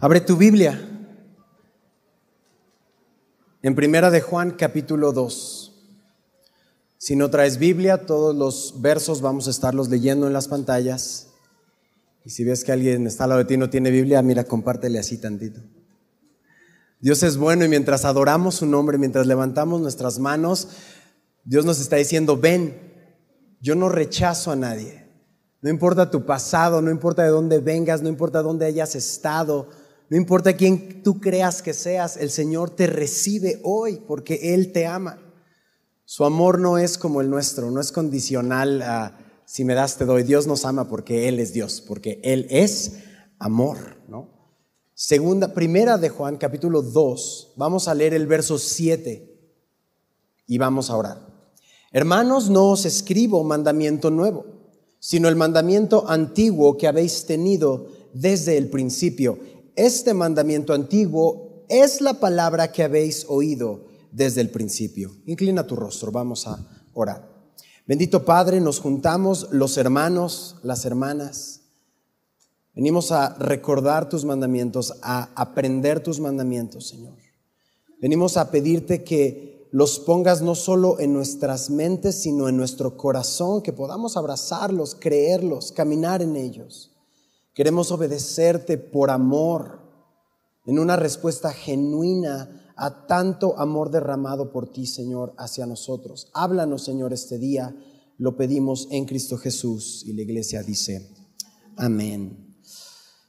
Abre tu Biblia. En Primera de Juan, capítulo 2. Si no traes Biblia, todos los versos vamos a estarlos leyendo en las pantallas. Y si ves que alguien está al lado de ti y no tiene Biblia, mira, compártele así tantito. Dios es bueno y mientras adoramos su nombre, mientras levantamos nuestras manos, Dios nos está diciendo, ven, yo no rechazo a nadie. No importa tu pasado, no importa de dónde vengas, no importa dónde hayas estado, no importa quién tú creas que seas, el Señor te recibe hoy porque Él te ama. Su amor no es como el nuestro, no es condicional a si me das te doy. Dios nos ama porque Él es Dios, porque Él es amor, ¿no? Segunda, primera de Juan, capítulo 2, vamos a leer el verso 7 y vamos a orar. Hermanos, no os escribo mandamiento nuevo, sino el mandamiento antiguo que habéis tenido desde el principio este mandamiento antiguo es la palabra que habéis oído desde el principio. Inclina tu rostro, vamos a orar. Bendito Padre, nos juntamos los hermanos, las hermanas. Venimos a recordar tus mandamientos, a aprender tus mandamientos, Señor. Venimos a pedirte que los pongas no solo en nuestras mentes, sino en nuestro corazón, que podamos abrazarlos, creerlos, caminar en ellos. Queremos obedecerte por amor, en una respuesta genuina a tanto amor derramado por ti, Señor, hacia nosotros. Háblanos, Señor, este día. Lo pedimos en Cristo Jesús. Y la iglesia dice, amén.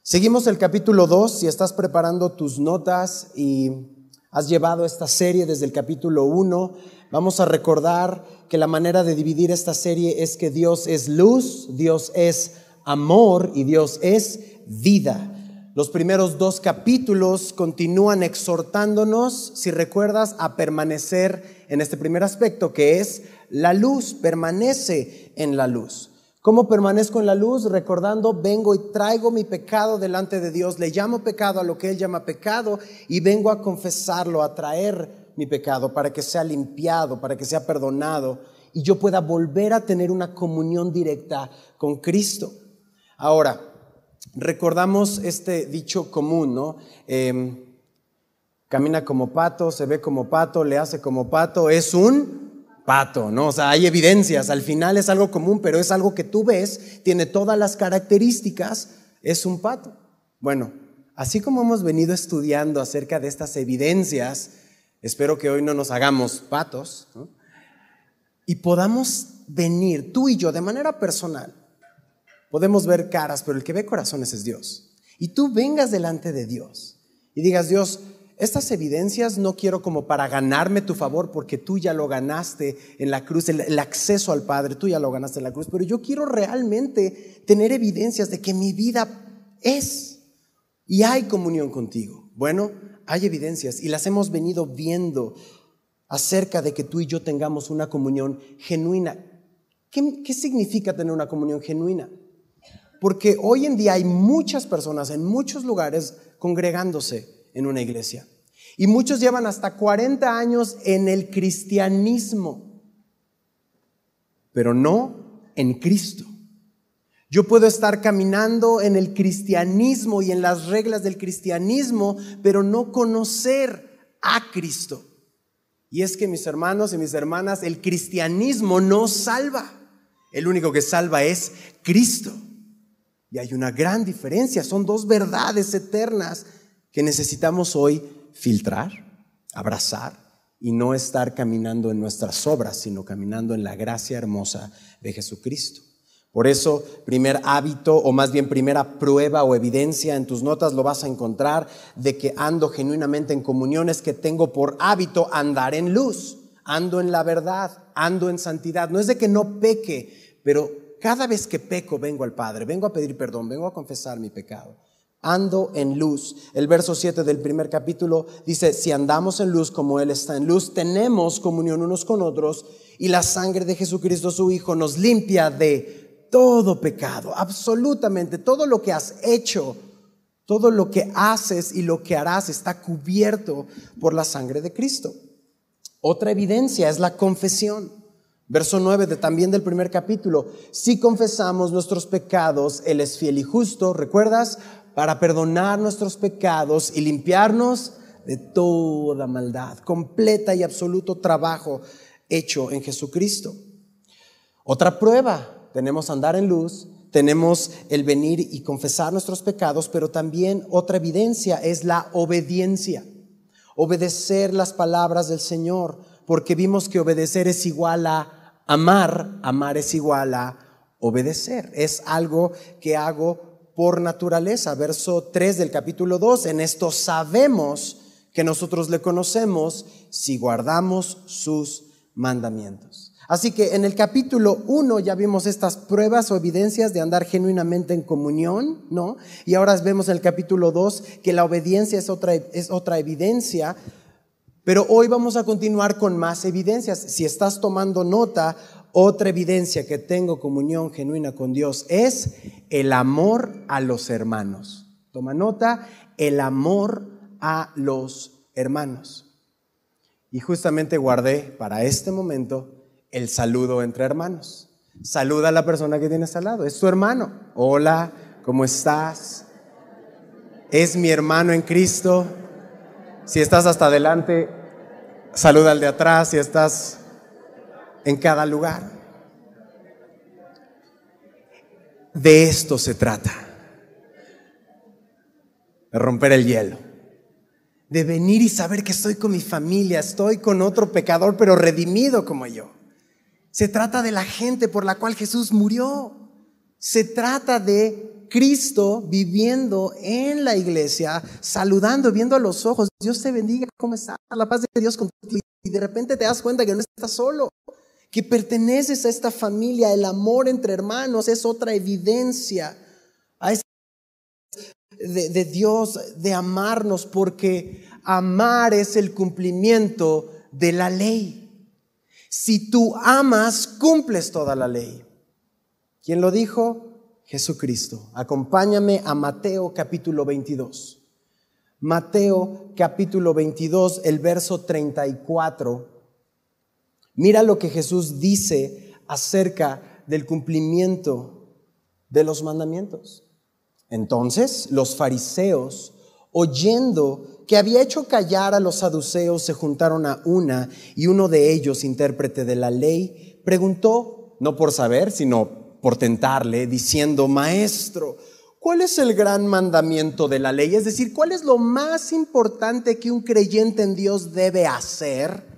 Seguimos el capítulo 2. Si estás preparando tus notas y has llevado esta serie desde el capítulo 1, vamos a recordar que la manera de dividir esta serie es que Dios es luz, Dios es amor y Dios es vida. Los primeros dos capítulos continúan exhortándonos, si recuerdas, a permanecer en este primer aspecto que es la luz, permanece en la luz. ¿Cómo permanezco en la luz? Recordando, vengo y traigo mi pecado delante de Dios, le llamo pecado a lo que Él llama pecado y vengo a confesarlo, a traer mi pecado para que sea limpiado, para que sea perdonado y yo pueda volver a tener una comunión directa con Cristo. Ahora, recordamos este dicho común, ¿no? Em, camina como pato, se ve como pato, le hace como pato, es un pato, ¿no? O sea, hay evidencias, al final es algo común, pero es algo que tú ves, tiene todas las características, es un pato. Bueno, así como hemos venido estudiando acerca de estas evidencias, espero que hoy no nos hagamos patos, ¿no? Y podamos venir tú y yo de manera personal podemos ver caras, pero el que ve corazones es Dios. Y tú vengas delante de Dios y digas, Dios, estas evidencias no quiero como para ganarme tu favor, porque tú ya lo ganaste en la cruz, el, acceso al Padre, tú ya lo ganaste en la cruz, pero yo quiero realmente tener evidencias de que mi vida es y hay comunión contigo. Bueno, hay evidencias y las hemos venido viendo acerca de que tú y yo tengamos una comunión genuina. qué significa tener una comunión genuina? porque hoy en día hay muchas personas en muchos lugares congregándose en una iglesia. Y muchos llevan hasta 40 años en el cristianismo, pero no en Cristo. Yo puedo estar caminando en el cristianismo y en las reglas del cristianismo, pero no conocer a Cristo. Y es que mis hermanos y mis hermanas, el cristianismo no salva. El único que salva es Cristo. Y hay una gran diferencia, son dos verdades eternas que necesitamos hoy filtrar, abrazar y no estar caminando en nuestras obras, sino caminando en la gracia hermosa de Jesucristo. Por eso, primer hábito, o más bien primera prueba o evidencia en tus notas lo vas a encontrar de que ando genuinamente en comunión es que tengo por hábito andar en luz, ando en la verdad, ando en santidad. No es de que no peque, pero cada vez que peco vengo al Padre, vengo a pedir perdón, vengo a confesar mi pecado. Ando en luz. El verso 7 del primer capítulo dice, si andamos en luz como Él está en luz, tenemos comunión unos con otros y la sangre de Jesucristo su Hijo nos limpia de todo pecado, absolutamente todo lo que has hecho, todo lo que haces y lo que harás está cubierto por la sangre de Cristo. Otra evidencia es la confesión. Verso 9 de, también del primer capítulo. Si confesamos nuestros pecados, Él es fiel y justo, ¿recuerdas? Para perdonar nuestros pecados y limpiarnos de toda maldad, completa y absoluto trabajo hecho en Jesucristo. Otra prueba, tenemos andar en luz, tenemos el venir y confesar nuestros pecados, pero también otra evidencia es la obediencia, obedecer las palabras del Señor, porque vimos que obedecer es igual a Amar, amar es igual a obedecer. Es algo que hago por naturaleza. Verso 3 del capítulo 2. En esto sabemos que nosotros le conocemos si guardamos sus mandamientos. Así que en el capítulo 1 ya vimos estas pruebas o evidencias de andar genuinamente en comunión, ¿no? Y ahora vemos en el capítulo 2 que la obediencia es otra, es otra evidencia pero hoy vamos a continuar con más evidencias. Si estás tomando nota, otra evidencia que tengo comunión genuina con Dios es el amor a los hermanos. Toma nota, el amor a los hermanos. Y justamente guardé para este momento el saludo entre hermanos. Saluda a la persona que tienes al lado, es tu hermano. Hola, ¿cómo estás? Es mi hermano en Cristo. Si estás hasta adelante, Saluda al de atrás si estás en cada lugar. De esto se trata. De romper el hielo. De venir y saber que estoy con mi familia, estoy con otro pecador, pero redimido como yo. Se trata de la gente por la cual Jesús murió. Se trata de Cristo viviendo en la iglesia, saludando, viendo a los ojos. Dios te bendiga, ¿cómo estás? La paz de Dios contigo. Y de repente te das cuenta que no estás solo, que perteneces a esta familia. El amor entre hermanos es otra evidencia a de, de Dios, de amarnos, porque amar es el cumplimiento de la ley. Si tú amas, cumples toda la ley. ¿Quién lo dijo? Jesucristo. Acompáñame a Mateo capítulo 22. Mateo capítulo 22, el verso 34. Mira lo que Jesús dice acerca del cumplimiento de los mandamientos. Entonces los fariseos, oyendo que había hecho callar a los saduceos, se juntaron a una y uno de ellos, intérprete de la ley, preguntó, no por saber, sino por tentarle, diciendo, Maestro, ¿cuál es el gran mandamiento de la ley? Es decir, ¿cuál es lo más importante que un creyente en Dios debe hacer?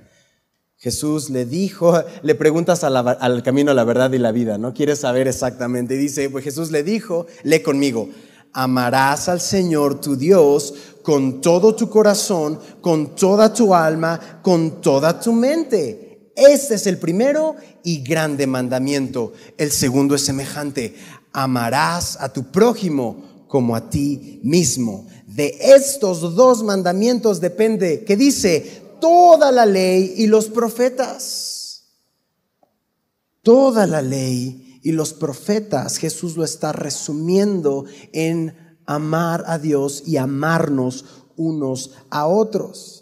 Jesús le dijo, le preguntas al camino a la verdad y la vida, ¿no? Quieres saber exactamente. Y dice, pues Jesús le dijo, lee conmigo, amarás al Señor tu Dios con todo tu corazón, con toda tu alma, con toda tu mente este es el primero y grande mandamiento. El segundo es semejante. Amarás a tu prójimo como a ti mismo. De estos dos mandamientos depende, que dice, toda la ley y los profetas. Toda la ley y los profetas, Jesús lo está resumiendo en amar a Dios y amarnos unos a otros.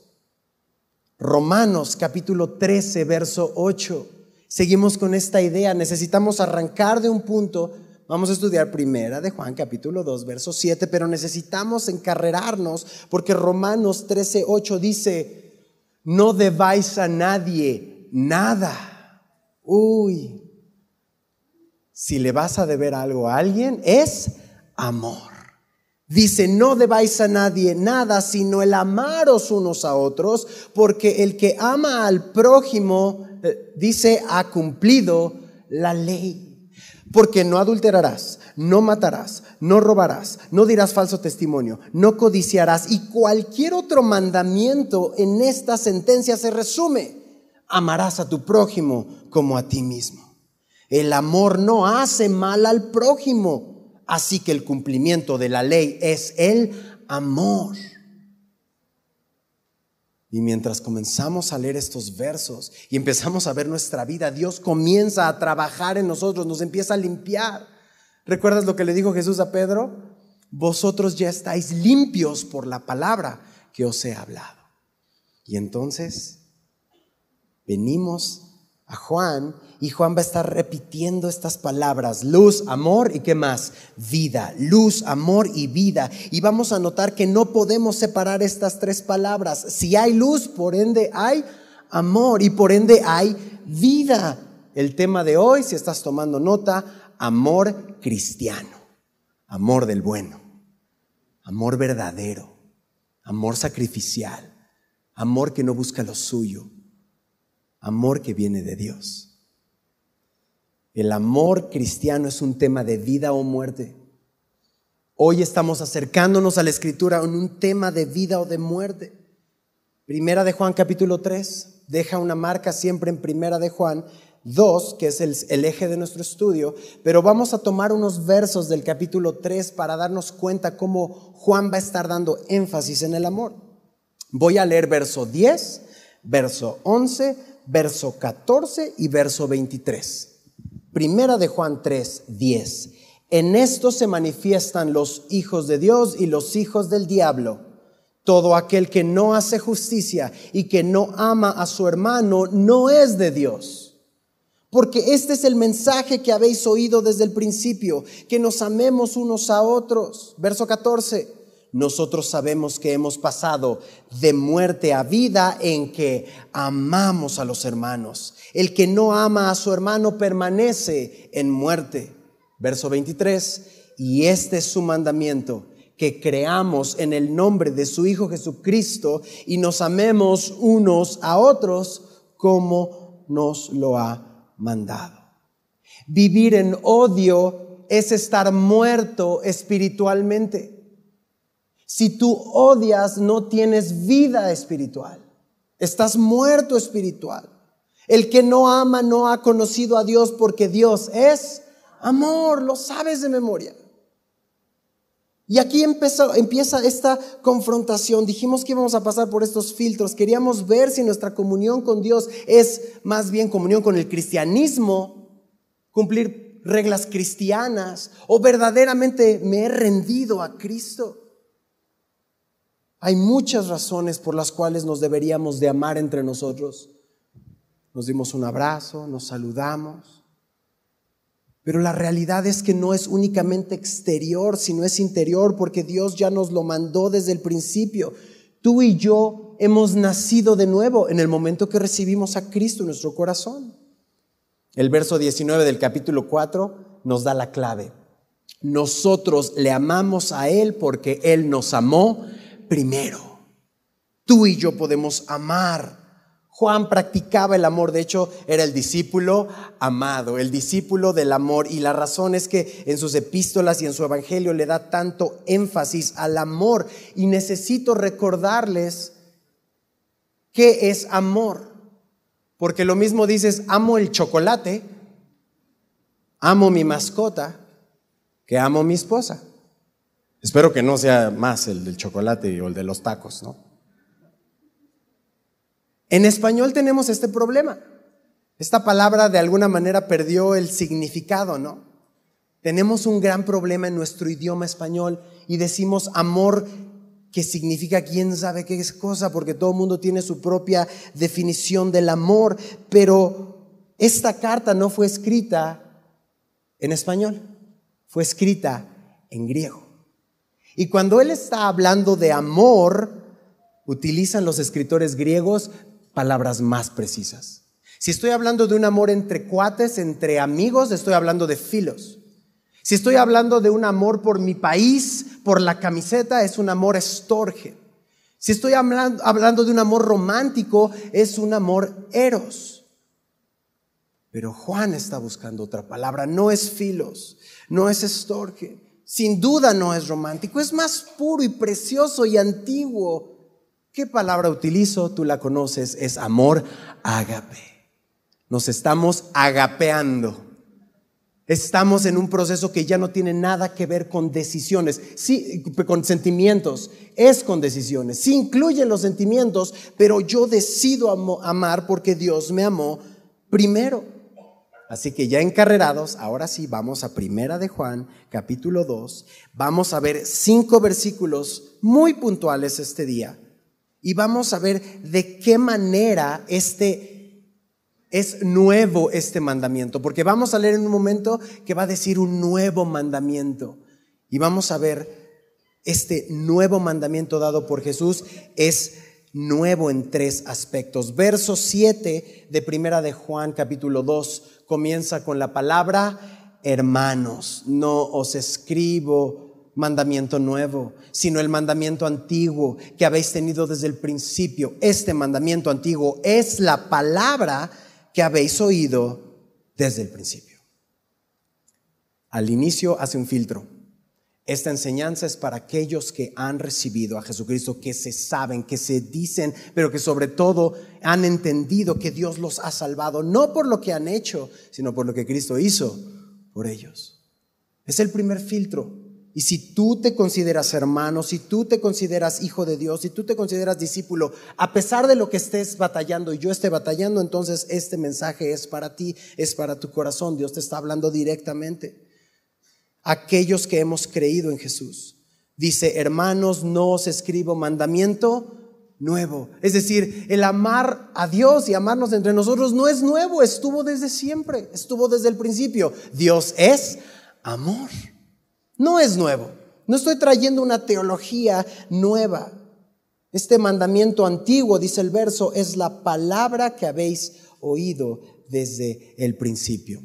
Romanos capítulo 13, verso 8. Seguimos con esta idea. Necesitamos arrancar de un punto. Vamos a estudiar primera de Juan capítulo 2, verso 7, pero necesitamos encarrerarnos porque Romanos 13, 8 dice, no debáis a nadie nada. Uy, si le vas a deber algo a alguien, es amor. Dice, no debáis a nadie nada, sino el amaros unos a otros, porque el que ama al prójimo, eh, dice, ha cumplido la ley. Porque no adulterarás, no matarás, no robarás, no dirás falso testimonio, no codiciarás y cualquier otro mandamiento en esta sentencia se resume. Amarás a tu prójimo como a ti mismo. El amor no hace mal al prójimo. Así que el cumplimiento de la ley es el amor. Y mientras comenzamos a leer estos versos y empezamos a ver nuestra vida, Dios comienza a trabajar en nosotros, nos empieza a limpiar. ¿Recuerdas lo que le dijo Jesús a Pedro? Vosotros ya estáis limpios por la palabra que os he hablado. Y entonces venimos a Juan y Juan va a estar repitiendo estas palabras, luz, amor y qué más, vida, luz, amor y vida. Y vamos a notar que no podemos separar estas tres palabras. Si hay luz, por ende hay amor y por ende hay vida. El tema de hoy, si estás tomando nota, amor cristiano, amor del bueno, amor verdadero, amor sacrificial, amor que no busca lo suyo, amor que viene de Dios. El amor cristiano es un tema de vida o muerte. Hoy estamos acercándonos a la escritura en un tema de vida o de muerte. Primera de Juan capítulo 3 deja una marca siempre en Primera de Juan 2, que es el, eje de nuestro estudio, pero vamos a tomar unos versos del capítulo 3 para darnos cuenta cómo Juan va a estar dando énfasis en el amor. Voy a leer verso 10, verso 11, verso 14 y verso 23. Primera de Juan 3, 10. En esto se manifiestan los hijos de Dios y los hijos del diablo. Todo aquel que no hace justicia y que no ama a su hermano no es de Dios. Porque este es el mensaje que habéis oído desde el principio, que nos amemos unos a otros. Verso 14 nosotros sabemos que hemos pasado de muerte a vida en que amamos a los hermanos. El que no ama a su hermano permanece en muerte. Verso 23, y este es su mandamiento, que creamos en el nombre de su Hijo Jesucristo y nos amemos unos a otros como nos lo ha mandado. Vivir en odio es estar muerto espiritualmente. Si tú odias, no tienes vida espiritual. Estás muerto espiritual. El que no ama no ha conocido a Dios porque Dios es amor, lo sabes de memoria. Y aquí empieza, esta confrontación. Dijimos que íbamos a pasar por estos filtros. Queríamos ver si nuestra comunión con Dios es más bien comunión con el cristianismo, cumplir reglas cristianas o verdaderamente me he rendido a Cristo. Hay muchas razones por las cuales nos deberíamos de amar entre nosotros. Nos dimos un abrazo, nos saludamos. Pero la realidad es que no es únicamente exterior, sino es interior, porque Dios ya nos lo mandó desde el principio. Tú y yo hemos nacido de nuevo en el momento que recibimos a Cristo en nuestro corazón. El verso 19 del capítulo 4 nos da la clave. Nosotros le amamos a Él porque Él nos amó primero. Tú y yo podemos amar. Juan practicaba el amor, de hecho era el discípulo amado, el discípulo del amor y la razón es que en sus epístolas y en su evangelio le da tanto énfasis al amor y necesito recordarles qué es amor, porque lo mismo dices, amo el chocolate, amo mi mascota, que amo mi esposa. Espero que no sea más el del chocolate o el de los tacos, ¿no? En español tenemos este problema. Esta palabra de alguna manera perdió el significado, ¿no? Tenemos un gran problema en nuestro idioma español y decimos amor que significa quién sabe qué es cosa, porque todo el mundo tiene su propia definición del amor, pero esta carta no fue escrita en español, fue escrita en griego. Y cuando él está hablando de amor, utilizan los escritores griegos palabras más precisas. Si estoy hablando de un amor entre cuates, entre amigos, estoy hablando de filos. Si estoy hablando de un amor por mi país, por la camiseta, es un amor estorge. Si estoy hablando, de un amor romántico, es un amor eros. Pero Juan está buscando otra palabra, no es filos, no es estorge, sin duda no es romántico, es más puro y precioso y antiguo. ¿Qué palabra utilizo? Tú la conoces, es amor ágape. Nos estamos agapeando. Estamos en un proceso que ya no tiene nada que ver con decisiones, sí, con sentimientos, es con decisiones. Sí incluyen los sentimientos, pero yo decido amar porque Dios me amó primero. Así que ya encarrerados, ahora sí vamos a Primera de Juan, capítulo 2. Vamos a ver cinco versículos muy puntuales este día y vamos a ver de qué manera este es nuevo este mandamiento, porque vamos a leer en un momento que va a decir un nuevo mandamiento y vamos a ver este nuevo mandamiento dado por Jesús es nuevo en tres aspectos. Verso 7 de Primera de Juan capítulo 2 comienza con la palabra hermanos. No os escribo mandamiento nuevo, sino el mandamiento antiguo que habéis tenido desde el principio. Este mandamiento antiguo es la palabra que habéis oído desde el principio. Al inicio hace un filtro esta enseñanza es para aquellos que han recibido a Jesucristo, que se saben, que se dicen, pero que sobre todo han entendido que Dios los ha salvado, no por lo que han hecho, sino por lo que Cristo hizo por ellos. Es el primer filtro. Y si tú te consideras hermano, si tú te consideras hijo de Dios, si tú te consideras discípulo, a pesar de lo que estés batallando y yo esté batallando, entonces este mensaje es para ti, es para tu corazón. Dios te está hablando directamente aquellos que hemos creído en Jesús. Dice, hermanos, no os escribo mandamiento nuevo. Es decir, el amar a Dios y amarnos entre nosotros no es nuevo, estuvo desde siempre, estuvo desde el principio. Dios es amor. No es nuevo. No estoy trayendo una teología nueva. Este mandamiento antiguo, dice el verso, es la palabra que habéis oído desde el principio.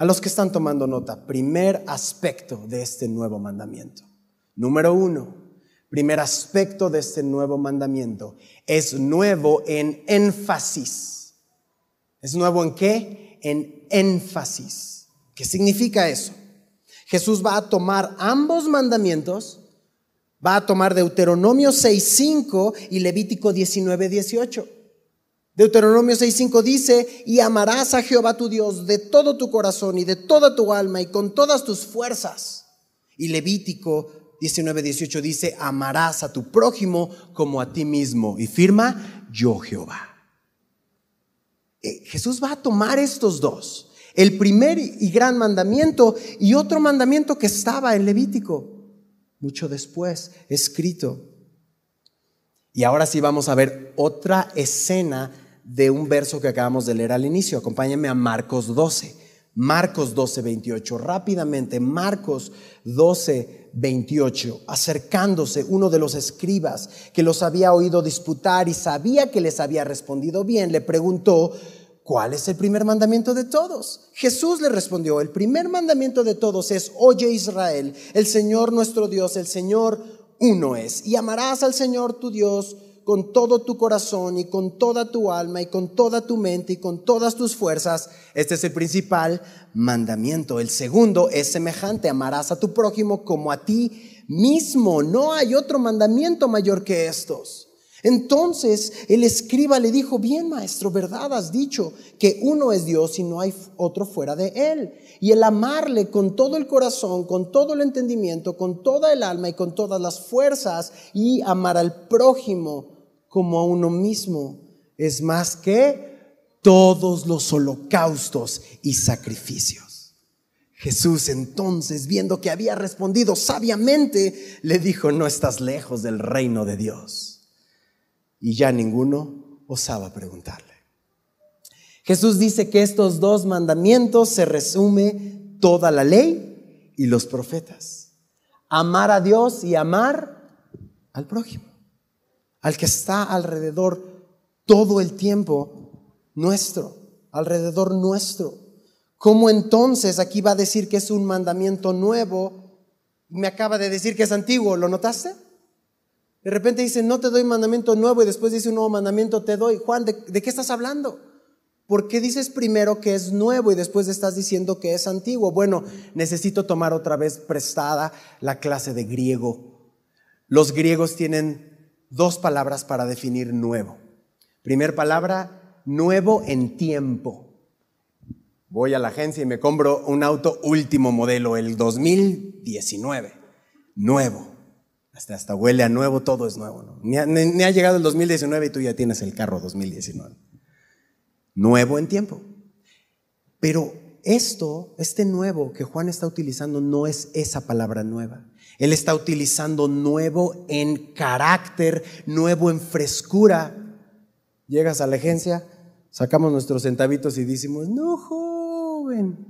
A los que están tomando nota, primer aspecto de este nuevo mandamiento. Número uno, primer aspecto de este nuevo mandamiento es nuevo en énfasis. ¿Es nuevo en qué? En énfasis. ¿Qué significa eso? Jesús va a tomar ambos mandamientos, va a tomar Deuteronomio 6.5 y Levítico 19.18 Deuteronomio 6:5 dice, y amarás a Jehová tu Dios de todo tu corazón y de toda tu alma y con todas tus fuerzas. Y Levítico 19:18 dice, amarás a tu prójimo como a ti mismo. Y firma, yo Jehová. Eh, Jesús va a tomar estos dos, el primer y gran mandamiento y otro mandamiento que estaba en Levítico, mucho después, escrito. Y ahora sí vamos a ver otra escena de un verso que acabamos de leer al inicio. Acompáñame a Marcos 12. Marcos 12, 28. Rápidamente, Marcos 12, 28. Acercándose uno de los escribas que los había oído disputar y sabía que les había respondido bien, le preguntó, ¿cuál es el primer mandamiento de todos? Jesús le respondió, el primer mandamiento de todos es, oye Israel, el Señor nuestro Dios, el Señor uno es, y amarás al Señor tu Dios con todo tu corazón y con toda tu alma y con toda tu mente y con todas tus fuerzas. Este es el principal mandamiento. El segundo es semejante, amarás a tu prójimo como a ti mismo. No hay otro mandamiento mayor que estos. Entonces el escriba le dijo, bien maestro, verdad has dicho que uno es Dios y no hay otro fuera de él y el amarle con todo el corazón, con todo el entendimiento, con toda el alma y con todas las fuerzas y amar al prójimo como a uno mismo es más que todos los holocaustos y sacrificios. Jesús entonces, viendo que había respondido sabiamente, le dijo, no estás lejos del reino de Dios. Y ya ninguno osaba preguntarle. Jesús dice que estos dos mandamientos se resume toda la ley y los profetas. Amar a Dios y amar al prójimo, al que está alrededor todo el tiempo nuestro, alrededor nuestro. ¿Cómo entonces aquí va a decir que es un mandamiento nuevo? Me acaba de decir que es antiguo, ¿lo notaste? De repente dice, no te doy mandamiento nuevo y después dice un nuevo mandamiento te doy. Juan, ¿de, de qué estás hablando? ¿Por qué dices primero que es nuevo y después estás diciendo que es antiguo? Bueno, necesito tomar otra vez prestada la clase de griego. Los griegos tienen dos palabras para definir nuevo. Primer palabra, nuevo en tiempo. Voy a la agencia y me compro un auto último modelo, el 2019. Nuevo. Hasta, hasta huele a nuevo, todo es nuevo. ¿no? ni ha llegado el 2019 y tú ya tienes el carro 2019 nuevo en tiempo. Pero esto, este nuevo que Juan está utilizando no es esa palabra nueva. Él está utilizando nuevo en carácter, nuevo en frescura. Llegas a la agencia, sacamos nuestros centavitos y decimos, no, joven,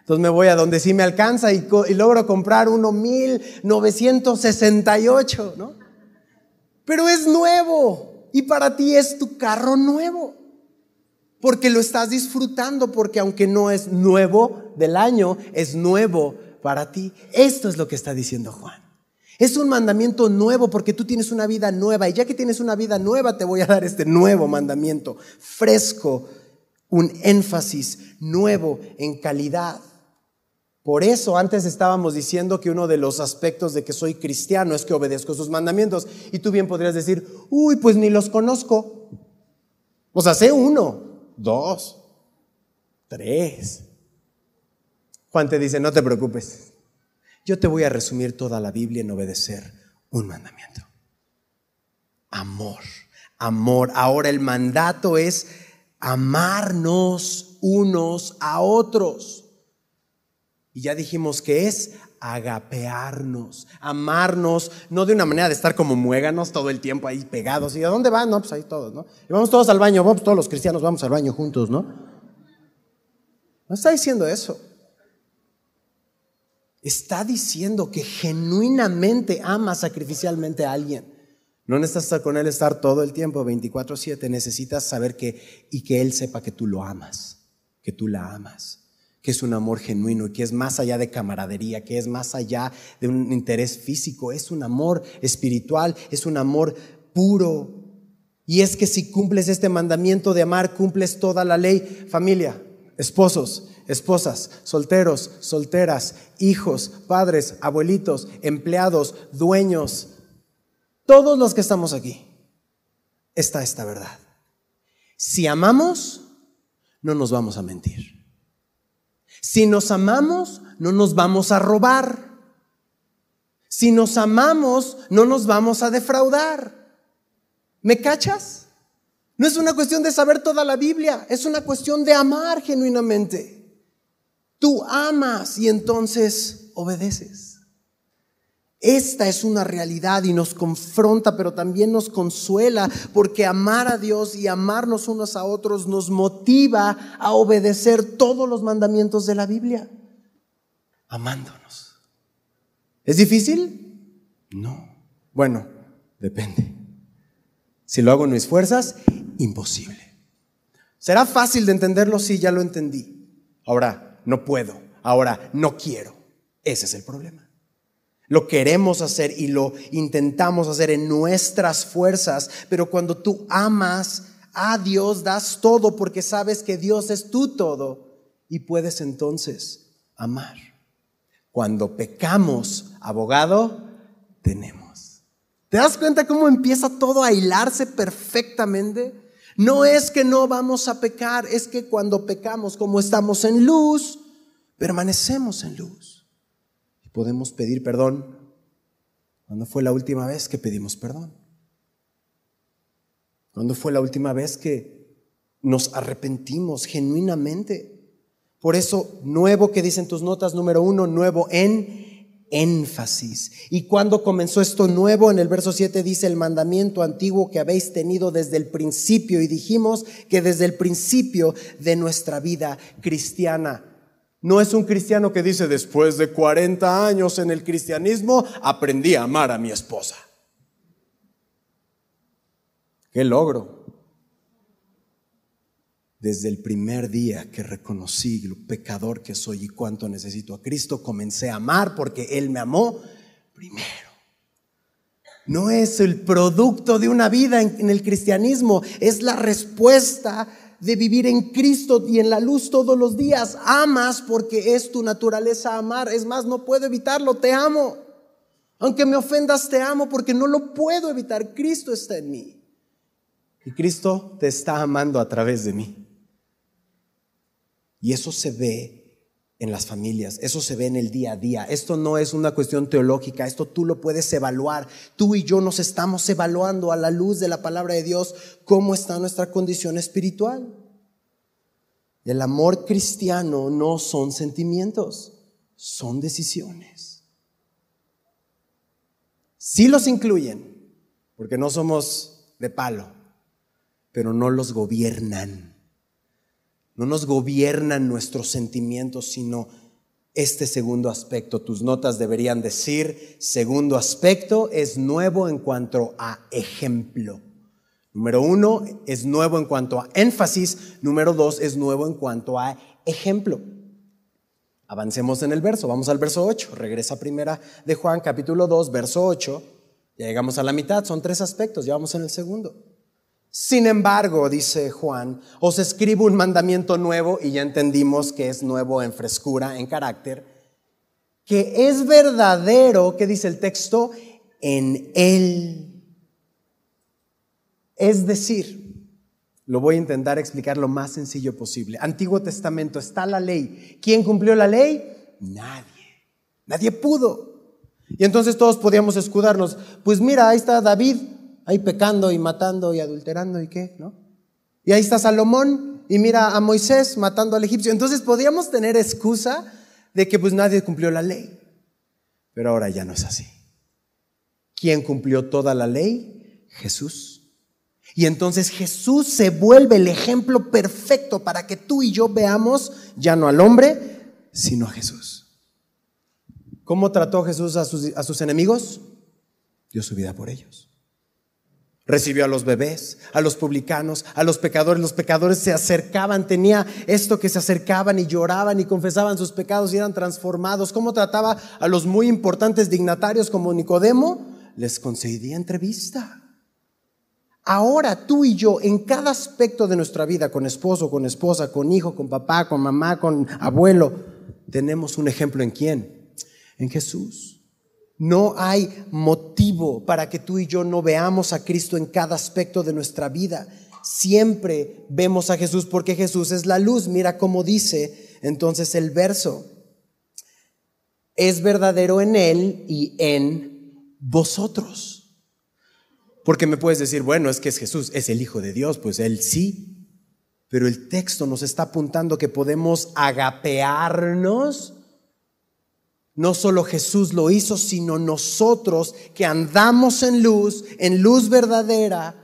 entonces me voy a donde sí me alcanza y, logro comprar uno 1968, ¿no? Pero es nuevo y para ti es tu carro nuevo porque lo estás disfrutando, porque aunque no es nuevo del año, es nuevo para ti. Esto es lo que está diciendo Juan. Es un mandamiento nuevo porque tú tienes una vida nueva y ya que tienes una vida nueva te voy a dar este nuevo mandamiento, fresco, un énfasis nuevo en calidad. Por eso antes estábamos diciendo que uno de los aspectos de que soy cristiano es que obedezco sus mandamientos. Y tú bien podrías decir, uy, pues ni los conozco. O sea, sé uno, dos, tres. Juan te dice, no te preocupes, yo te voy a resumir toda la Biblia en obedecer un mandamiento. Amor, amor. Ahora el mandato es amarnos unos a otros. Y ya dijimos que es agapearnos, amarnos, no de una manera de estar como muéganos todo el tiempo ahí pegados. ¿Y a dónde van? No, pues ahí todos, ¿no? Y vamos todos al baño, vamos, todos los cristianos vamos al baño juntos, ¿no? No está diciendo eso. Está diciendo que genuinamente ama sacrificialmente a alguien. No necesitas estar con él estar todo el tiempo, 24/7. Necesitas saber que, y que él sepa que tú lo amas, que tú la amas que es un amor genuino y que es más allá de camaradería, que es más allá de un interés físico, es un amor espiritual, es un amor puro. Y es que si cumples este mandamiento de amar, cumples toda la ley, familia, esposos, esposas, solteros, solteras, hijos, padres, abuelitos, empleados, dueños, todos los que estamos aquí. Está esta verdad. Si amamos, no nos vamos a mentir. Si nos amamos, no nos vamos a robar. Si nos amamos, no nos vamos a defraudar. ¿Me cachas? No es una cuestión de saber toda la Biblia, es una cuestión de amar genuinamente. Tú amas y entonces obedeces. Esta es una realidad y nos confronta, pero también nos consuela, porque amar a Dios y amarnos unos a otros nos motiva a obedecer todos los mandamientos de la Biblia, amándonos. ¿Es difícil? No. Bueno, depende. Si lo hago en mis fuerzas, imposible. ¿Será fácil de entenderlo? si ya lo entendí. Ahora, no puedo. Ahora, no quiero. Ese es el problema. Lo queremos hacer y lo intentamos hacer en nuestras fuerzas, pero cuando tú amas a Dios, das todo porque sabes que Dios es tu todo y puedes entonces amar. Cuando pecamos, abogado, tenemos. ¿Te das cuenta cómo empieza todo a hilarse perfectamente? No es que no vamos a pecar, es que cuando pecamos, como estamos en luz, permanecemos en luz podemos pedir perdón. ¿Cuándo fue la última vez que pedimos perdón? ¿Cuándo fue la última vez que nos arrepentimos genuinamente? Por eso, nuevo que dicen tus notas, número uno, nuevo en énfasis. Y cuando comenzó esto nuevo, en el verso 7 dice el mandamiento antiguo que habéis tenido desde el principio y dijimos que desde el principio de nuestra vida cristiana no es un cristiano que dice, después de 40 años en el cristianismo, aprendí a amar a mi esposa. ¡Qué logro! Desde el primer día que reconocí lo pecador que soy y cuánto necesito a Cristo, comencé a amar porque Él me amó primero. No es el producto de una vida en, el cristianismo, es la respuesta de vivir en Cristo y en la luz todos los días. Amas porque es tu naturaleza amar. Es más, no puedo evitarlo, te amo. Aunque me ofendas, te amo porque no lo puedo evitar. Cristo está en mí. Y Cristo te está amando a través de mí. Y eso se ve en las familias. Eso se ve en el día a día. Esto no es una cuestión teológica, esto tú lo puedes evaluar. Tú y yo nos estamos evaluando a la luz de la palabra de Dios cómo está nuestra condición espiritual. El amor cristiano no son sentimientos, son decisiones. Sí los incluyen, porque no somos de palo, pero no los gobiernan. No nos gobiernan nuestros sentimientos, sino este segundo aspecto. Tus notas deberían decir, segundo aspecto es nuevo en cuanto a ejemplo. Número uno es nuevo en cuanto a énfasis, número dos es nuevo en cuanto a ejemplo. Avancemos en el verso, vamos al verso 8, regresa primera de Juan capítulo 2, verso 8, ya llegamos a la mitad, son tres aspectos, ya vamos en el segundo. Sin embargo, dice Juan, os escribo un mandamiento nuevo, y ya entendimos que es nuevo en frescura, en carácter, que es verdadero, que dice el texto, en Él. Es decir, lo voy a intentar explicar lo más sencillo posible. Antiguo Testamento está la ley. ¿Quién cumplió la ley? Nadie. Nadie pudo. Y entonces todos podíamos escudarnos. Pues mira, ahí está David, ahí pecando y matando y adulterando y qué, ¿no? Y ahí está Salomón y mira a Moisés matando al egipcio. Entonces podríamos tener excusa de que pues nadie cumplió la ley. Pero ahora ya no es así. ¿Quién cumplió toda la ley? Jesús. Y entonces Jesús se vuelve el ejemplo perfecto para que tú y yo veamos ya no al hombre, sino a Jesús. ¿Cómo trató Jesús a sus enemigos? Dio su vida por ellos. Recibió a los bebés, a los publicanos, a los pecadores. Los pecadores se acercaban, tenía esto que se acercaban y lloraban y confesaban sus pecados y eran transformados. ¿Cómo trataba a los muy importantes dignatarios como Nicodemo? Les concedía entrevista. Ahora tú y yo, en cada aspecto de nuestra vida, con esposo, con esposa, con hijo, con papá, con mamá, con abuelo, tenemos un ejemplo en quién? En Jesús. No hay motivo para que tú y yo no veamos a Cristo en cada aspecto de nuestra vida. Siempre vemos a Jesús porque Jesús es la luz. Mira cómo dice entonces el verso. Es verdadero en Él y en vosotros. Porque me puedes decir, bueno, es que es Jesús, es el Hijo de Dios, pues Él sí. Pero el texto nos está apuntando que podemos agapearnos no solo Jesús lo hizo, sino nosotros que andamos en luz, en luz verdadera,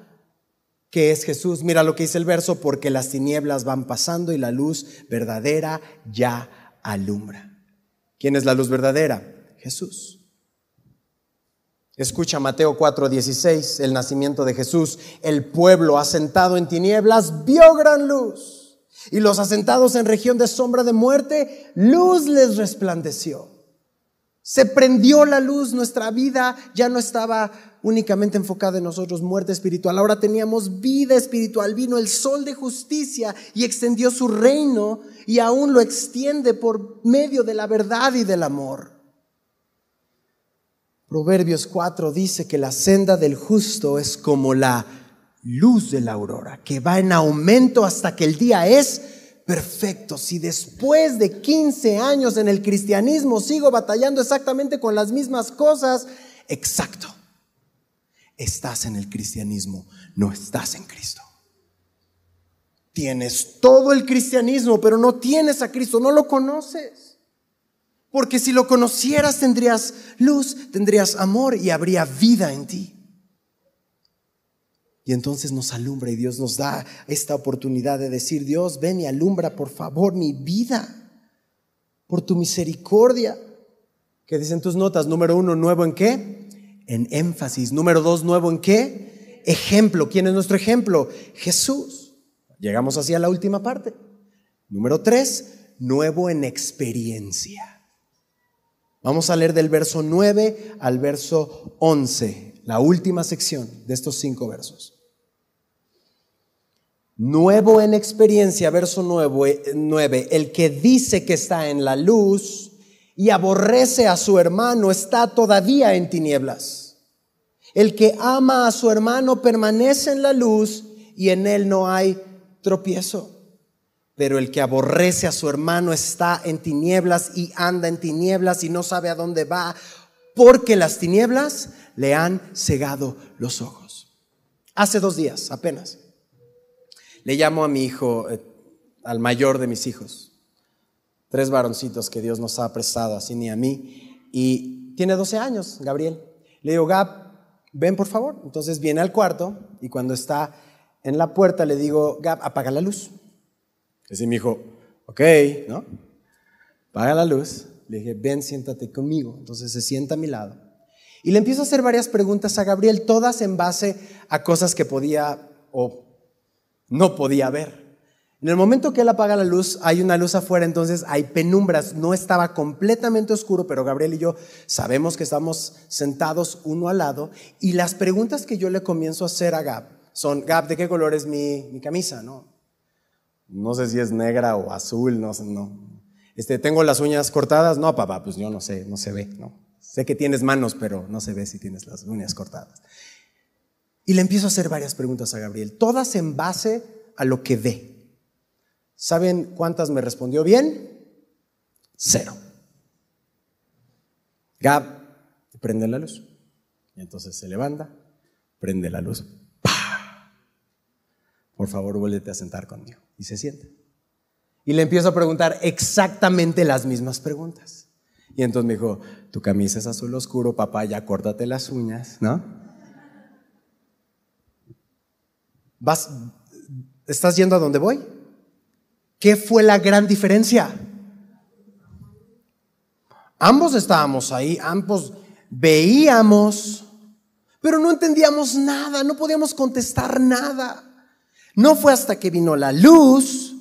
que es Jesús. Mira lo que dice el verso, porque las tinieblas van pasando y la luz verdadera ya alumbra. ¿Quién es la luz verdadera? Jesús. Escucha Mateo 4:16, el nacimiento de Jesús. El pueblo asentado en tinieblas vio gran luz. Y los asentados en región de sombra de muerte, luz les resplandeció. Se prendió la luz, nuestra vida ya no estaba únicamente enfocada en nosotros, muerte espiritual. Ahora teníamos vida espiritual. Vino el sol de justicia y extendió su reino y aún lo extiende por medio de la verdad y del amor. Proverbios 4 dice que la senda del justo es como la luz de la aurora, que va en aumento hasta que el día es Perfecto, si después de 15 años en el cristianismo sigo batallando exactamente con las mismas cosas, exacto. Estás en el cristianismo, no estás en Cristo. Tienes todo el cristianismo, pero no tienes a Cristo, no lo conoces. Porque si lo conocieras tendrías luz, tendrías amor y habría vida en ti. Y entonces nos alumbra y Dios nos da esta oportunidad de decir, Dios, ven y alumbra por favor mi vida, por tu misericordia. ¿Qué dicen tus notas, número uno, nuevo en qué? En énfasis. Número dos, nuevo en qué? Ejemplo. ¿Quién es nuestro ejemplo? Jesús. Llegamos así a la última parte. Número tres, nuevo en experiencia. Vamos a leer del verso 9 al verso 11, la última sección de estos cinco versos. Nuevo en experiencia, verso 9, eh, el que dice que está en la luz y aborrece a su hermano está todavía en tinieblas. El que ama a su hermano permanece en la luz y en él no hay tropiezo. Pero el que aborrece a su hermano está en tinieblas y anda en tinieblas y no sabe a dónde va porque las tinieblas le han cegado los ojos. Hace dos días apenas le llamo a mi hijo, eh, al mayor de mis hijos, tres varoncitos que Dios nos ha prestado, así ni a mí, y tiene 12 años, Gabriel. Le digo, Gab, ven por favor. Entonces viene al cuarto y cuando está en la puerta le digo, Gab, apaga la luz. Así mi hijo, ok, ¿no? Apaga la luz. Le dije, ven, siéntate conmigo. Entonces se sienta a mi lado. Y le empiezo a hacer varias preguntas a Gabriel, todas en base a cosas que podía o no podía ver. En el momento que él apaga la luz, hay una luz afuera, entonces hay penumbras. No estaba completamente oscuro, pero Gabriel y yo sabemos que estamos sentados uno al lado. Y las preguntas que yo le comienzo a hacer a Gab son, Gab, ¿de qué color es mi, camisa? No, no sé si es negra o azul, no sé, no. Este, ¿Tengo las uñas cortadas? No, papá, pues yo no sé, no se ve, no. Sé que tienes manos, pero no se ve si tienes las uñas cortadas. Y le empiezo a hacer varias preguntas a Gabriel, todas en base a lo que ve. ¿Saben cuántas me respondió bien? Cero. Gab, prende la luz. Y entonces se levanta, prende la luz. Por favor, vuélvete a sentar conmigo. Y se sienta. Y le empiezo a preguntar exactamente las mismas preguntas. Y entonces me dijo, tu camisa es azul oscuro, papá, ya córtate las uñas, ¿no? ¿Vas, ¿Estás yendo a donde voy? ¿Qué fue la gran diferencia? Ambos estábamos ahí, ambos veíamos, pero no entendíamos nada, no podíamos contestar nada. No fue hasta que vino la luz,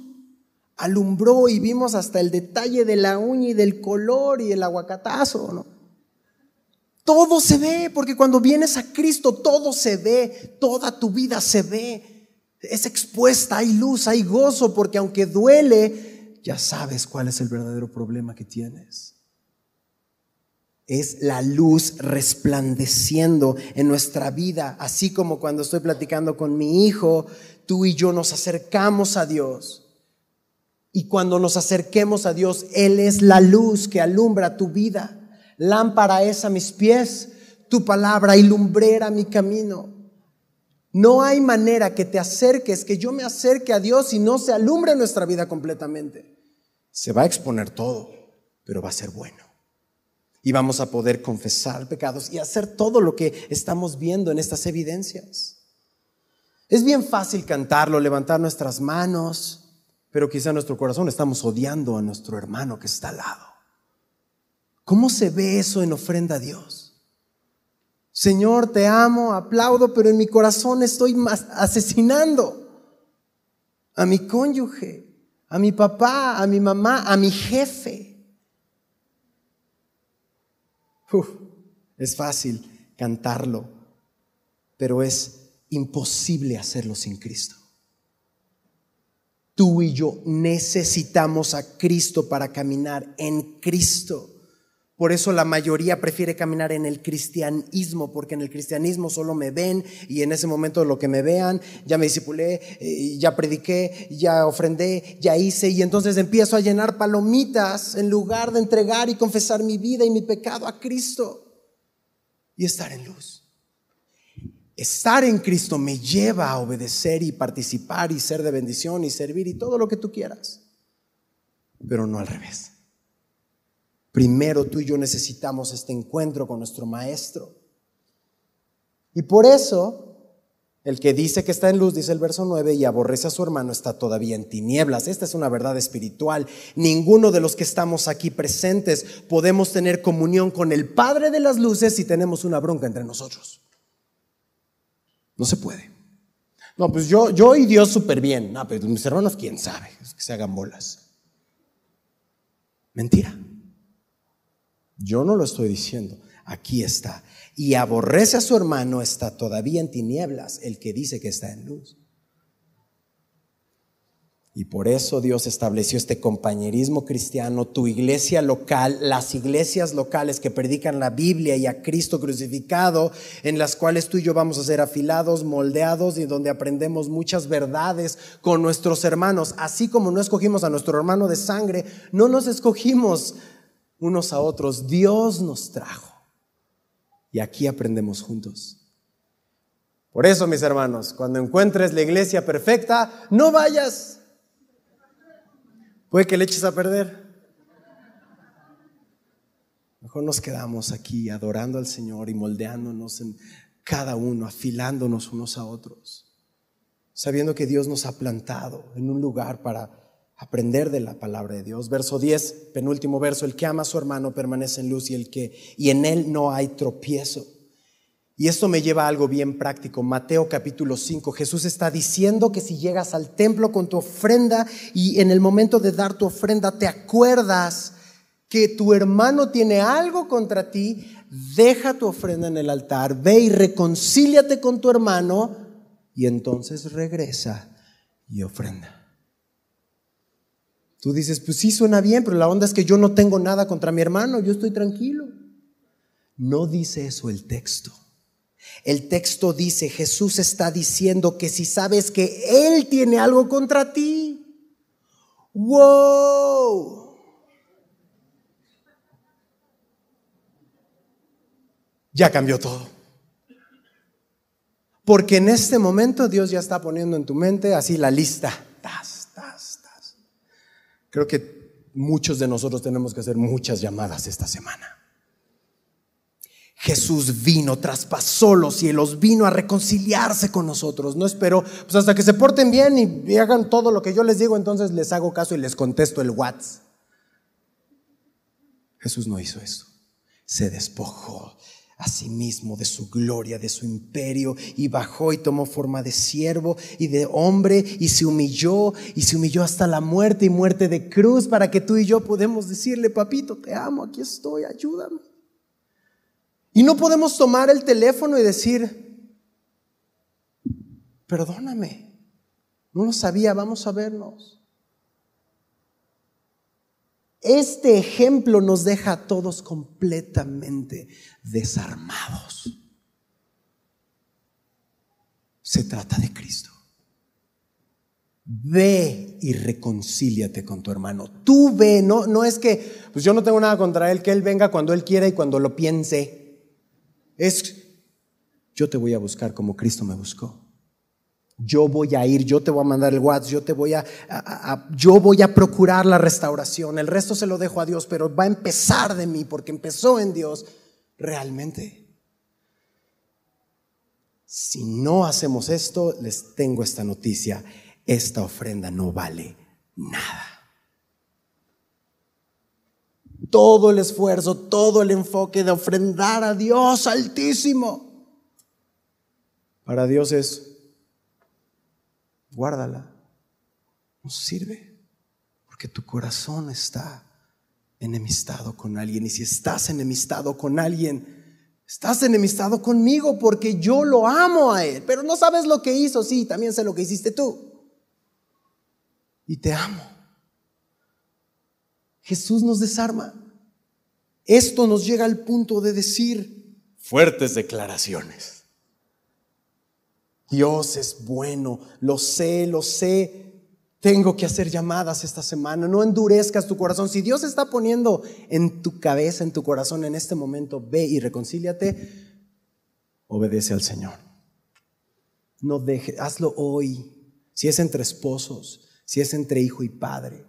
alumbró y vimos hasta el detalle de la uña y del color y el aguacatazo, ¿no? Todo se ve, porque cuando vienes a Cristo, todo se ve, toda tu vida se ve. Es expuesta, hay luz, hay gozo, porque aunque duele, ya sabes cuál es el verdadero problema que tienes. Es la luz resplandeciendo en nuestra vida, así como cuando estoy platicando con mi hijo, tú y yo nos acercamos a Dios. Y cuando nos acerquemos a Dios, Él es la luz que alumbra tu vida. Lámpara es a mis pies tu palabra ilumbrera mi camino. No hay manera que te acerques, que yo me acerque a Dios y no se alumbre nuestra vida completamente. Se va a exponer todo, pero va a ser bueno. Y vamos a poder confesar pecados y hacer todo lo que estamos viendo en estas evidencias. Es bien fácil cantarlo, levantar nuestras manos, pero quizá nuestro corazón estamos odiando a nuestro hermano que está al lado. ¿Cómo se ve eso en ofrenda a Dios? Señor, te amo, aplaudo, pero en mi corazón estoy asesinando a mi cónyuge, a mi papá, a mi mamá, a mi jefe. es fácil cantarlo, pero es imposible hacerlo sin Cristo. Tú y yo necesitamos a Cristo para caminar en Cristo. Por eso la mayoría prefiere caminar en el cristianismo, porque en el cristianismo solo me ven y en ese momento lo que me vean, ya me disipulé, eh, ya prediqué, ya ofrendé, ya hice y entonces empiezo a llenar palomitas en lugar de entregar y confesar mi vida y mi pecado a Cristo y estar en luz. Estar en Cristo me lleva a obedecer y participar y ser de bendición y servir y todo lo que tú quieras, pero no al revés. Primero tú y yo necesitamos este encuentro con nuestro Maestro. Y por eso, el que dice que está en luz, dice el verso 9, y aborrece a su hermano, está todavía en tinieblas. Esta es una verdad espiritual. Ninguno de los que estamos aquí presentes podemos tener comunión con el Padre de las Luces si tenemos una bronca entre nosotros. No se puede. No, pues yo, yo y Dios súper bien. No, pero mis hermanos, quién sabe, que se hagan bolas. Mentira. Yo no lo estoy diciendo. Aquí está. Y aborrece a su hermano, está todavía en tinieblas, el que dice que está en luz. Y por eso Dios estableció este compañerismo cristiano, tu iglesia local, las iglesias locales que predican la Biblia y a Cristo crucificado, en las cuales tú y yo vamos a ser afilados, moldeados y donde aprendemos muchas verdades con nuestros hermanos. Así como no escogimos a nuestro hermano de sangre, no nos escogimos unos a otros. Dios nos trajo. Y aquí aprendemos juntos. Por eso, mis hermanos, cuando encuentres la iglesia perfecta, no vayas. Puede que le eches a perder. Mejor nos quedamos aquí adorando al Señor y moldeándonos en cada uno, afilándonos unos a otros, sabiendo que Dios nos ha plantado en un lugar para aprender de la palabra de Dios. Verso 10, penúltimo verso, el que ama a su hermano permanece en luz y el que y en él no hay tropiezo. Y esto me lleva a algo bien práctico. Mateo capítulo 5, Jesús está diciendo que si llegas al templo con tu ofrenda y en el momento de dar tu ofrenda te acuerdas que tu hermano tiene algo contra ti, deja tu ofrenda en el altar, ve y reconcíliate con tu hermano y entonces regresa y ofrenda. Tú dices, pues sí, suena bien, pero la onda es que yo no tengo nada contra mi hermano, yo estoy tranquilo. No dice eso el texto. El texto dice, Jesús está diciendo que si sabes que Él tiene algo contra ti, wow. Ya cambió todo. Porque en este momento Dios ya está poniendo en tu mente así la lista. Creo que muchos de nosotros tenemos que hacer muchas llamadas esta semana. Jesús vino, traspasó los cielos, vino a reconciliarse con nosotros. No esperó, pues hasta que se porten bien y hagan todo lo que yo les digo, entonces les hago caso y les contesto el WhatsApp. Jesús no hizo eso. Se despojó, a mismo, de su gloria, de su imperio, y bajó y tomó forma de siervo y de hombre, y se humilló, y se humilló hasta la muerte y muerte de cruz, para que tú y yo podemos decirle, papito, te amo, aquí estoy, ayúdame. Y no podemos tomar el teléfono y decir, perdóname, no lo sabía, vamos a vernos. Este ejemplo nos deja a todos completamente desarmados. Se trata de Cristo. Ve y reconcíliate con tu hermano. Tú ve, no, no es que, pues yo no tengo nada contra él, que él venga cuando él quiera y cuando lo piense. Es, yo te voy a buscar como Cristo me buscó. Yo voy a ir, yo te voy a mandar el WhatsApp, yo te voy a, yo voy a procurar la restauración. El resto se lo dejo a Dios, pero va a empezar de mí porque empezó en Dios realmente. Si no hacemos esto, les tengo esta noticia. Esta ofrenda no vale nada todo el esfuerzo, todo el enfoque de ofrendar a Dios altísimo. Para Dios es guárdala. No sirve, porque tu corazón está enemistado con alguien. Y si estás enemistado con alguien, estás enemistado conmigo porque yo lo amo a él. Pero no sabes lo que hizo, sí, también sé lo que hiciste tú. Y te amo. Jesús nos desarma. Esto nos llega al punto de decir fuertes declaraciones. Dios es bueno, lo sé, lo sé. Tengo que hacer llamadas esta semana. No endurezcas tu corazón. Si Dios está poniendo en tu cabeza, en tu corazón en este momento, ve y reconcíliate. Obedece al Señor. No dejes, hazlo hoy. Si es entre esposos, si es entre hijo y padre,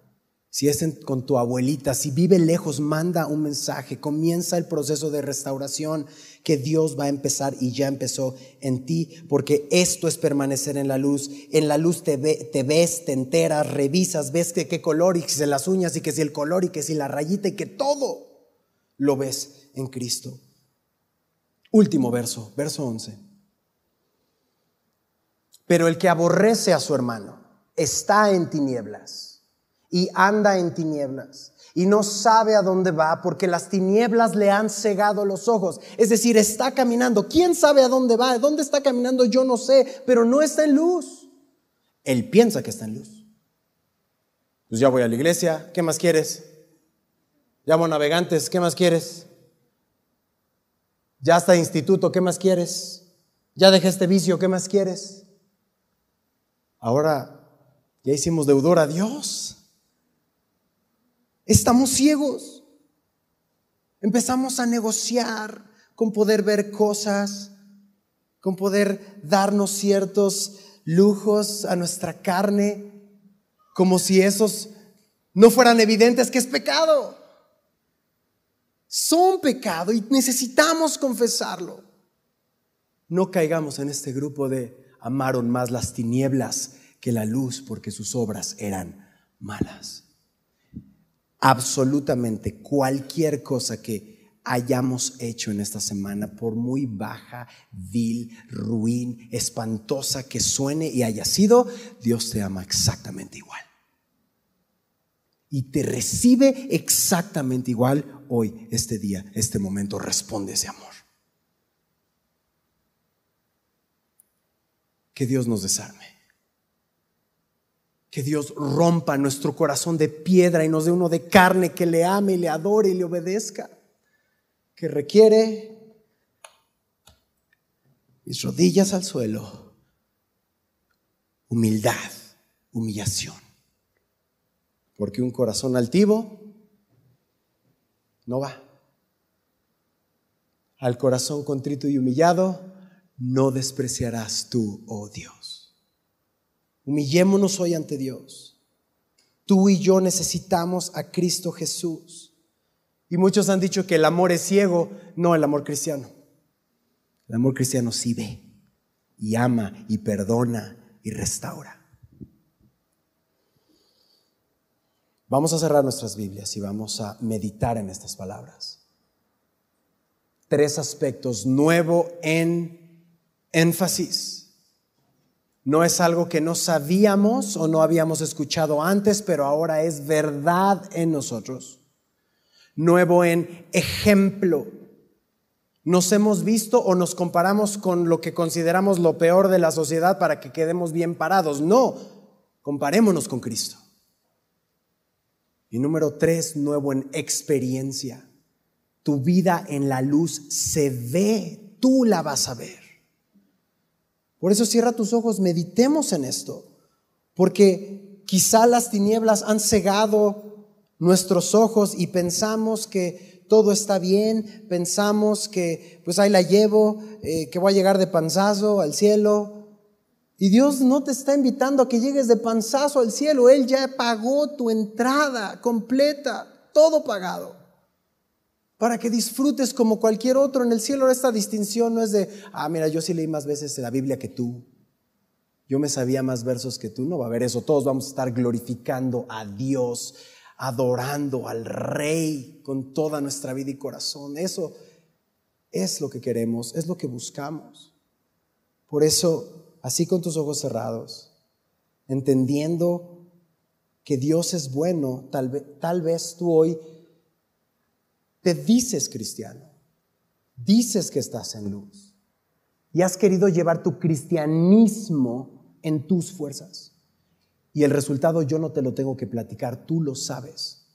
si es con tu abuelita, si vive lejos, manda un mensaje, comienza el proceso de restauración que Dios va a empezar y ya empezó en ti, porque esto es permanecer en la luz. En la luz te, te ves, te enteras, revisas, ves que qué color y que si las uñas y que si el color y que si la rayita y que todo lo ves en Cristo. Último verso, verso 11. Pero el que aborrece a su hermano está en tinieblas y anda en tinieblas y no sabe a dónde va porque las tinieblas le han cegado los ojos. Es decir, está caminando. ¿Quién sabe a dónde va? dónde está caminando? Yo no sé, pero no está en luz. Él piensa que está en luz. Pues ya voy a la iglesia, ¿qué más quieres? Llamo a navegantes, ¿qué más quieres? Ya está instituto, ¿qué más quieres? Ya dejé este vicio, ¿qué más quieres? Ahora ya hicimos deudor a Dios. Estamos ciegos. Empezamos a negociar con poder ver cosas, con poder darnos ciertos lujos a nuestra carne, como si esos no fueran evidentes que es pecado. Son pecado y necesitamos confesarlo. No caigamos en este grupo de amaron más las tinieblas que la luz porque sus obras eran malas absolutamente cualquier cosa que hayamos hecho en esta semana, por muy baja, vil, ruin, espantosa que suene y haya sido, Dios te ama exactamente igual. Y te recibe exactamente igual hoy, este día, este momento. Responde ese amor. Que Dios nos desarme. Que Dios rompa nuestro corazón de piedra y nos dé uno de carne que le ame y le adore y le obedezca. Que requiere mis rodillas al suelo, humildad, humillación. Porque un corazón altivo no va. Al corazón contrito y humillado no despreciarás tú, oh Dios. Humillémonos hoy ante Dios. Tú y yo necesitamos a Cristo Jesús. Y muchos han dicho que el amor es ciego, no el amor cristiano. El amor cristiano sí ve y ama y perdona y restaura. Vamos a cerrar nuestras Biblias y vamos a meditar en estas palabras. Tres aspectos, nuevo en énfasis no es algo que no sabíamos o no habíamos escuchado antes, pero ahora es verdad en nosotros. Nuevo en ejemplo. Nos hemos visto o nos comparamos con lo que consideramos lo peor de la sociedad para que quedemos bien parados. No, comparémonos con Cristo. Y número tres, nuevo en experiencia. Tu vida en la luz se ve, tú la vas a ver. Por eso cierra tus ojos, meditemos en esto, porque quizá las tinieblas han cegado nuestros ojos y pensamos que todo está bien, pensamos que pues ahí la llevo, eh, que voy a llegar de panzazo al cielo. Y Dios no te está invitando a que llegues de panzazo al cielo, Él ya pagó tu entrada completa, todo pagado para que disfrutes como cualquier otro. En el cielo esta distinción no es de, ah, mira, yo sí leí más veces la Biblia que tú. Yo me sabía más versos que tú. No va a haber eso. Todos vamos a estar glorificando a Dios, adorando al Rey con toda nuestra vida y corazón. Eso es lo que queremos, es lo que buscamos. Por eso, así con tus ojos cerrados, entendiendo que Dios es bueno, tal tal vez tú hoy dices cristiano, dices que estás en luz y has querido llevar tu cristianismo en tus fuerzas. Y el resultado yo no te lo tengo que platicar, tú lo sabes.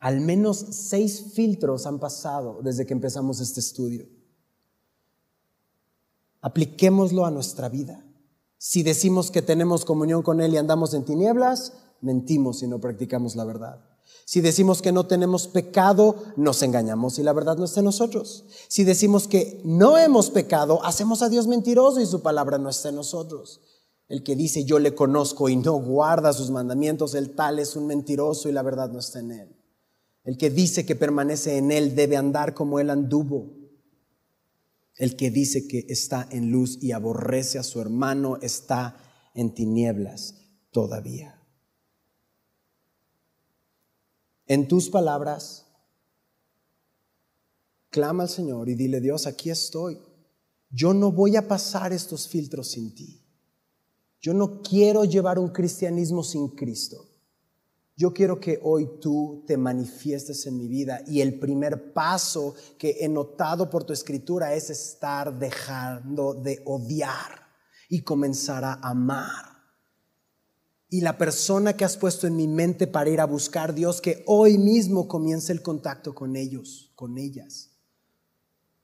Al menos seis filtros han pasado desde que empezamos este estudio. Apliquémoslo a nuestra vida. Si decimos que tenemos comunión con Él y andamos en tinieblas, mentimos y no practicamos la verdad. Si decimos que no tenemos pecado, nos engañamos y la verdad no está en nosotros. Si decimos que no hemos pecado, hacemos a Dios mentiroso y su palabra no está en nosotros. El que dice yo le conozco y no guarda sus mandamientos, el tal es un mentiroso y la verdad no está en él. El que dice que permanece en él debe andar como él anduvo. El que dice que está en luz y aborrece a su hermano está en tinieblas todavía. en tus palabras, clama al Señor y dile, Dios, aquí estoy. Yo no voy a pasar estos filtros sin ti. Yo no quiero llevar un cristianismo sin Cristo. Yo quiero que hoy tú te manifiestes en mi vida y el primer paso que he notado por tu escritura es estar dejando de odiar y comenzar a amar y la persona que has puesto en mi mente para ir a buscar Dios, que hoy mismo comience el contacto con ellos, con ellas.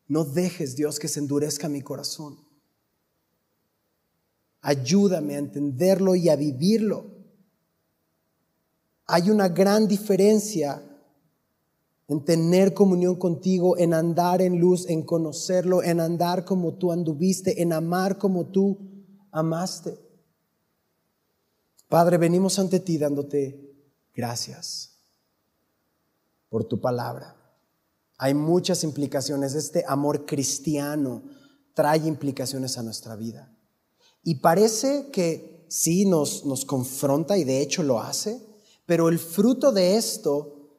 No dejes, Dios, que se endurezca mi corazón. Ayúdame a entenderlo y a vivirlo. Hay una gran diferencia en tener comunión contigo, en andar en luz, en conocerlo, en andar como tú anduviste, en amar como tú amaste. Padre, venimos ante ti dándote gracias por tu palabra. Hay muchas implicaciones. Este amor cristiano trae implicaciones a nuestra vida. Y parece que sí nos, nos confronta y de hecho lo hace, pero el fruto de esto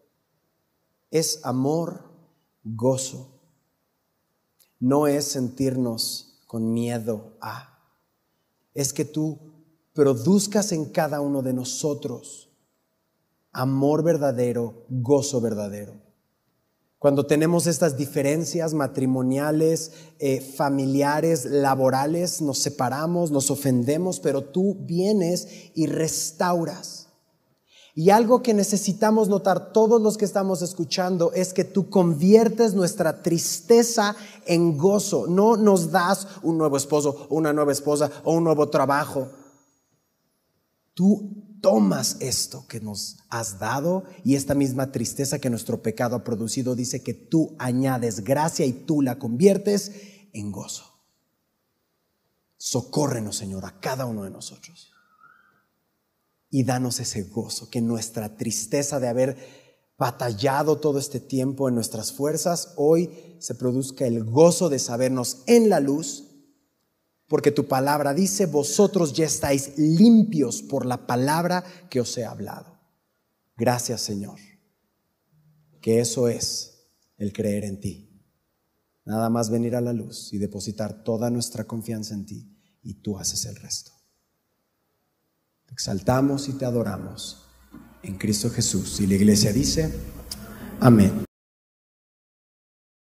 es amor, gozo. No es sentirnos con miedo a. Es que tú produzcas en cada uno de nosotros amor verdadero, gozo verdadero. Cuando tenemos estas diferencias matrimoniales, eh, familiares, laborales, nos separamos, nos ofendemos, pero tú vienes y restauras. Y algo que necesitamos notar todos los que estamos escuchando es que tú conviertes nuestra tristeza en gozo. No nos das un nuevo esposo, una nueva esposa o un nuevo trabajo tú tomas esto que nos has dado y esta misma tristeza que nuestro pecado ha producido, dice que tú añades gracia y tú la conviertes en gozo. Socórrenos, Señor, a cada uno de nosotros. Y danos ese gozo, que nuestra tristeza de haber batallado todo este tiempo en nuestras fuerzas, hoy se produzca el gozo de sabernos en la luz porque tu palabra dice, vosotros ya estáis limpios por la palabra que os he hablado. Gracias Señor, que eso es el creer en ti. Nada más venir a la luz y depositar toda nuestra confianza en ti y tú haces el resto. Te exaltamos y te adoramos en Cristo Jesús. Y la iglesia dice, amén.